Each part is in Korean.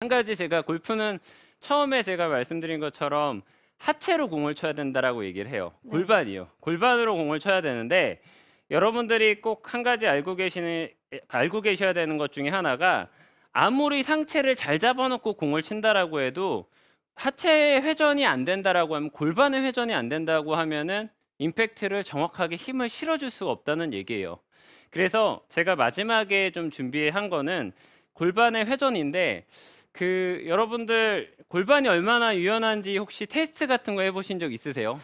한 가지 제가 골프는 처음에 제가 말씀드린 것처럼 하체로 공을 쳐야 된다라고 얘기를 해요. 네. 골반이요. 골반으로 공을 쳐야 되는데 여러분들이 꼭 한 가지 알고 계시는 알고 계셔야 되는 것 중에 하나가 아무리 상체를 잘 잡아놓고 공을 친다라고 해도 하체의 회전이 안 된다라고 하면 골반의 회전이 안 된다고 하면은 임팩트를 정확하게 힘을 실어줄 수가 없다는 얘기예요. 그래서 제가 마지막에 좀 준비한 거는 골반의 회전인데 그 여러분들 골반이 얼마나 유연한지 혹시 테스트 같은 거 해보신 적 있으세요?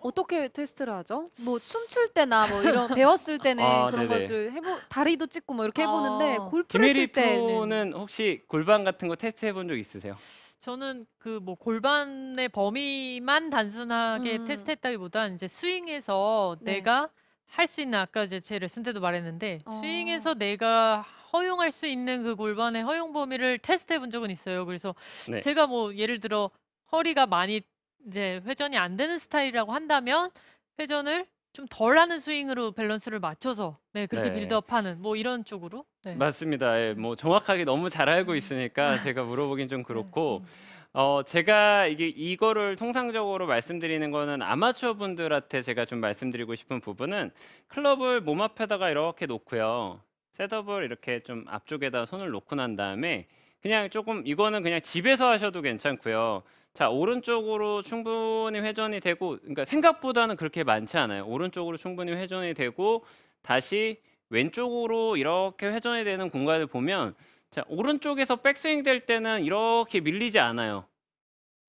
어떻게 테스트를 하죠? 뭐 춤출 때나 뭐 이런 배웠을 때는 아, 그런 네네. 것들 해보 다리도 찍고 뭐 이렇게 해보는데 아. 골프를 칠 때는 프로는 혹시 골반 같은 거 테스트 해본 적 있으세요? 저는 그 뭐 골반의 범위만 단순하게 음. 테스트했다기보단 이제 스윙에서 네. 내가 할수 있는 아까 이제 제 레슨 때도 말했는데 어. 스윙에서 내가 허용할 수 있는 그 골반의 허용 범위를 테스트해 본 적은 있어요. 그래서 네. 제가 뭐 예를 들어 허리가 많이 이제 회전이 안 되는 스타일이라고 한다면 회전을 좀 덜 하는 스윙으로 밸런스를 맞춰서 네 그렇게 네. 빌드업하는 뭐 이런 쪽으로 네. 맞습니다. 예, 뭐 정확하게 너무 잘 알고 음. 있으니까 제가 물어보긴 좀 그렇고 네. 어, 제가 이게 이거를 통상적으로 말씀드리는 거는 아마추어 분들한테 제가 좀 말씀드리고 싶은 부분은 클럽을 몸 앞에다가 이렇게 놓고요. 셋업을 이렇게 좀 앞쪽에다 손을 놓고 난 다음에 그냥 조금 이거는 그냥 집에서 하셔도 괜찮고요. 자, 오른쪽으로 충분히 회전이 되고 그러니까 생각보다는 그렇게 많지 않아요. 오른쪽으로 충분히 회전이 되고 다시 왼쪽으로 이렇게 회전이 되는 공간을 보면 자, 오른쪽에서 백스윙 될 때는 이렇게 밀리지 않아요.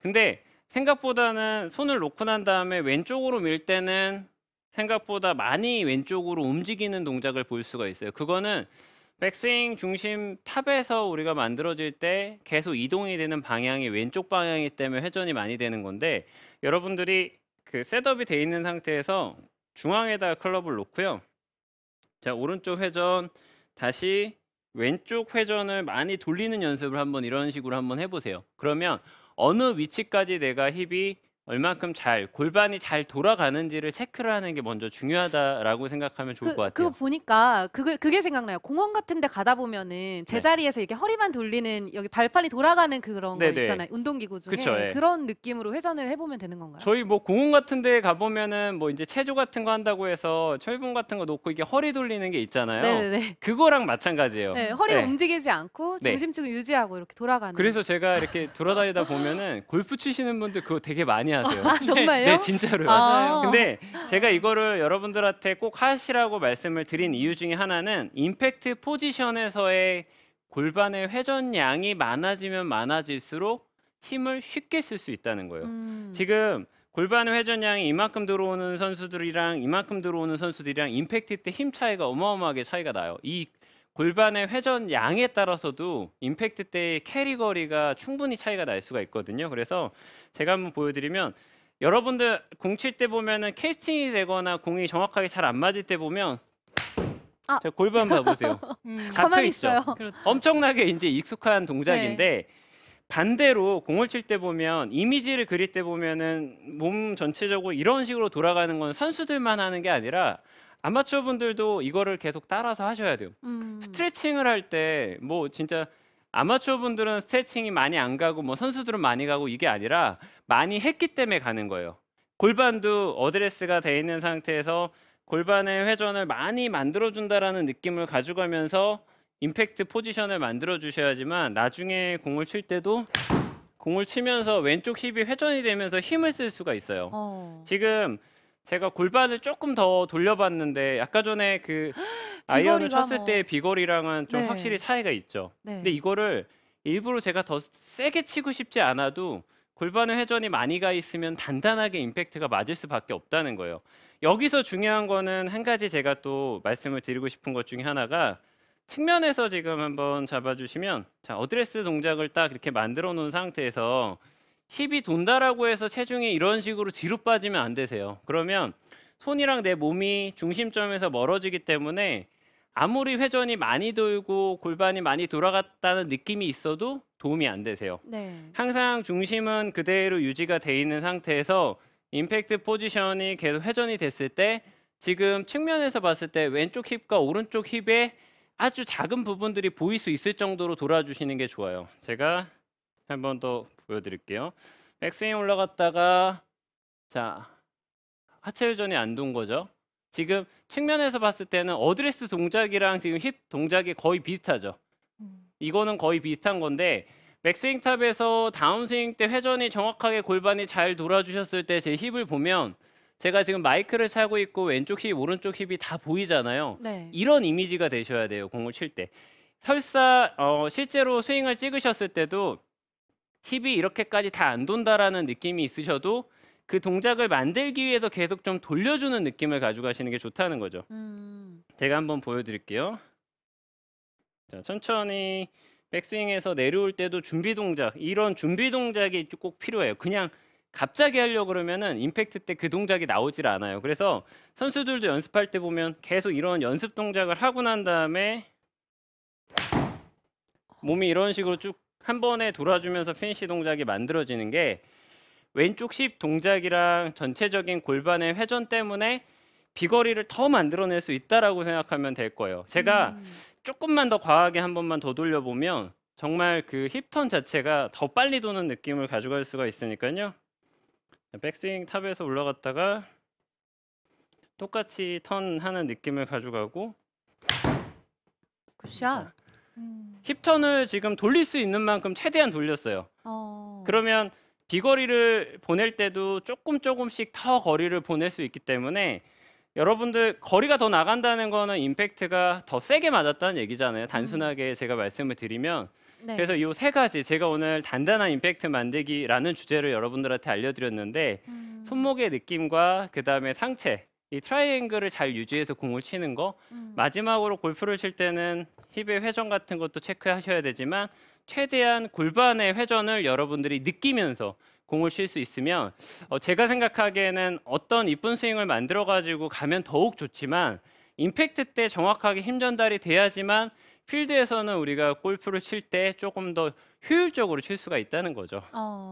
근데 생각보다는 손을 놓고 난 다음에 왼쪽으로 밀 때는 생각보다 많이 왼쪽으로 움직이는 동작을 볼 수가 있어요. 그거는 백스윙 중심 탑에서 우리가 만들어질 때 계속 이동이 되는 방향이 왼쪽 방향이기 때문에 회전이 많이 되는 건데 여러분들이 그 셋업이 돼 있는 상태에서 중앙에다 클럽을 놓고요. 자, 오른쪽 회전 다시 왼쪽 회전을 많이 돌리는 연습을 한번 이런 식으로 한번 해보세요. 그러면 어느 위치까지 내가 힙이 얼만큼 잘 골반이 잘 돌아가는지를 체크를 하는 게 먼저 중요하다라고 생각하면 좋을 그, 것 같아요. 그거 보니까 그게, 그게 생각나요. 공원 같은 데 가다 보면은 네. 제자리에서 이렇게 허리만 돌리는 여기 발판이 돌아가는 그런 거 네네. 있잖아요. 운동기구 중에 그쵸, 예. 그런 느낌으로 회전을 해보면 되는 건가요? 저희 뭐 공원 같은 데 가보면은 뭐 이제 체조 같은 거 한다고 해서 철봉 같은 거 놓고 이게 허리 돌리는 게 있잖아요. 네네 그거랑 마찬가지예요. 네, 허리가 네. 움직이지 않고 네. 중심축을 유지하고 이렇게 돌아가는. 그래서 제가 이렇게 돌아다니다 보면은 골프 치시는 분들 그거 되게 많이 하세요. 하세요. 아, 정말요? 네, 네, 진짜로요. 아 근데 제가 이거를 여러분들한테 꼭 하시라고 말씀을 드린 이유 중에 하나는 임팩트 포지션에서의 골반의 회전량이 많아지면 많아질수록 힘을 쉽게 쓸 수 있다는 거예요. 음. 지금 골반의 회전량이 이만큼 들어오는 선수들이랑 이만큼 들어오는 선수들이랑 임팩트 때 힘 차이가 어마어마하게 차이가 나요. 이 골반의 회전 양에 따라서도 임팩트 때의 캐리 거리가 충분히 차이가 날 수가 있거든요. 그래서 제가 한번 보여드리면 여러분들 공 칠 때 보면은 캐스팅이 되거나 공이 정확하게 잘 안 맞을 때 보면 아. 저 골반 봐보세요. 음, 가만히 있죠. 그렇죠. 엄청나게 이제 익숙한 동작인데 네. 반대로 공을 칠 때 보면 이미지를 그릴 때 보면은 몸 전체적으로 이런 식으로 돌아가는 건 선수들만 하는 게 아니라 아마추어 분들도 이거를 계속 따라서 하셔야 돼요. 음. 스트레칭을 할 때 뭐 진짜 아마추어 분들은 스트레칭이 많이 안 가고 뭐 선수들은 많이 가고 이게 아니라 많이 했기 때문에 가는 거예요. 골반도 어드레스가 돼 있는 상태에서 골반의 회전을 많이 만들어 준다라는 느낌을 가져가면서 임팩트 포지션을 만들어 주셔야지만 나중에 공을 칠 때도 공을 치면서 왼쪽 힙이 회전이 되면서 힘을 쓸 수가 있어요. 어. 지금 제가 골반을 조금 더 돌려봤는데 아까 전에 그 아이언을 쳤을 뭐- 때 비거리랑은 좀 네. 확실히 차이가 있죠. 네. 근데 이거를 일부러 제가 더 세게 치고 싶지 않아도 골반의 회전이 많이 가 있으면 단단하게 임팩트가 맞을 수밖에 없다는 거예요. 여기서 중요한 거는 한 가지 제가 또 말씀을 드리고 싶은 것 중에 하나가 측면에서 지금 한번 잡아주시면 자 어드레스 동작을 딱 이렇게 만들어 놓은 상태에서 힙이 돈다라고 해서 체중이 이런 식으로 뒤로 빠지면 안 되세요. 그러면 손이랑 내 몸이 중심점에서 멀어지기 때문에 아무리 회전이 많이 돌고 골반이 많이 돌아갔다는 느낌이 있어도 도움이 안 되세요. 네. 항상 중심은 그대로 유지가 돼 있는 상태에서 임팩트 포지션이 계속 회전이 됐을 때 지금 측면에서 봤을 때 왼쪽 힙과 오른쪽 힙에 아주 작은 부분들이 보일 수 있을 정도로 돌아주시는 게 좋아요. 제가 한번더 보여드릴게요. 맥스윙 올라갔다가 자 하체 회전이 안 돈 거죠. 지금 측면에서 봤을 때는 어드레스 동작이랑 지금 힙 동작이 거의 비슷하죠. 음. 이거는 거의 비슷한 건데 맥스윙 탑에서 다운스윙 때 회전이 정확하게 골반이 잘 돌아주셨을 때 제 힙을 보면 제가 지금 마이크를 차고 있고 왼쪽 힙, 오른쪽 힙이 다 보이잖아요. 네. 이런 이미지가 되셔야 돼요. 공을 칠 때. 설사 어, 실제로 스윙을 찍으셨을 때도 힙이 이렇게까지 다 안 돈다라는 느낌이 있으셔도 그 동작을 만들기 위해서 계속 좀 돌려주는 느낌을 가져가시는 게 좋다는 거죠. 음. 제가 한번 보여드릴게요. 자, 천천히 백스윙에서 내려올 때도 준비 동작, 이런 준비 동작이 꼭 필요해요. 그냥 갑자기 하려고 그러면은 임팩트 때 그 동작이 나오질 않아요. 그래서 선수들도 연습할 때 보면 계속 이런 연습 동작을 하고 난 다음에 몸이 이런 식으로 쭉한 번에 돌아주면서 피니시 동작이 만들어지는 게 왼쪽 십 동작이랑 전체적인 골반의 회전 때문에 비거리를 더 만들어낼 수 있다라고 생각하면 될 거예요. 제가 음. 조금만 더 과하게 한 번만 더 돌려보면 정말 그 힙턴 자체가 더 빨리 도는 느낌을 가져갈 수가 있으니까요. 백스윙 탑에서 올라갔다가 똑같이 턴 하는 느낌을 가져가고 굿샷. 음. 힙턴을 지금 돌릴 수 있는 만큼 최대한 돌렸어요. 어. 그러면 비거리를 보낼 때도 조금 조금씩 더 거리를 보낼 수 있기 때문에 여러분들 거리가 더 나간다는 거는 임팩트가 더 세게 맞았다는 얘기잖아요. 음. 단순하게 제가 말씀을 드리면 네. 그래서 이 세 가지 제가 오늘 단단한 임팩트 만들기라는 주제를 여러분들한테 알려드렸는데 음. 손목의 느낌과 그 다음에 상체 이 트라이앵글을 잘 유지해서 공을 치는 거 음. 마지막으로 골프를 칠 때는 힙의 회전 같은 것도 체크하셔야 되지만 최대한 골반의 회전을 여러분들이 느끼면서 공을 칠 수 있으면 어, 제가 생각하기에는 어떤 이쁜 스윙을 만들어 가지고 가면 더욱 좋지만 임팩트 때 정확하게 힘 전달이 돼야지만 필드에서는 우리가 골프를 칠 때 조금 더 효율적으로 칠 수가 있다는 거죠. 어.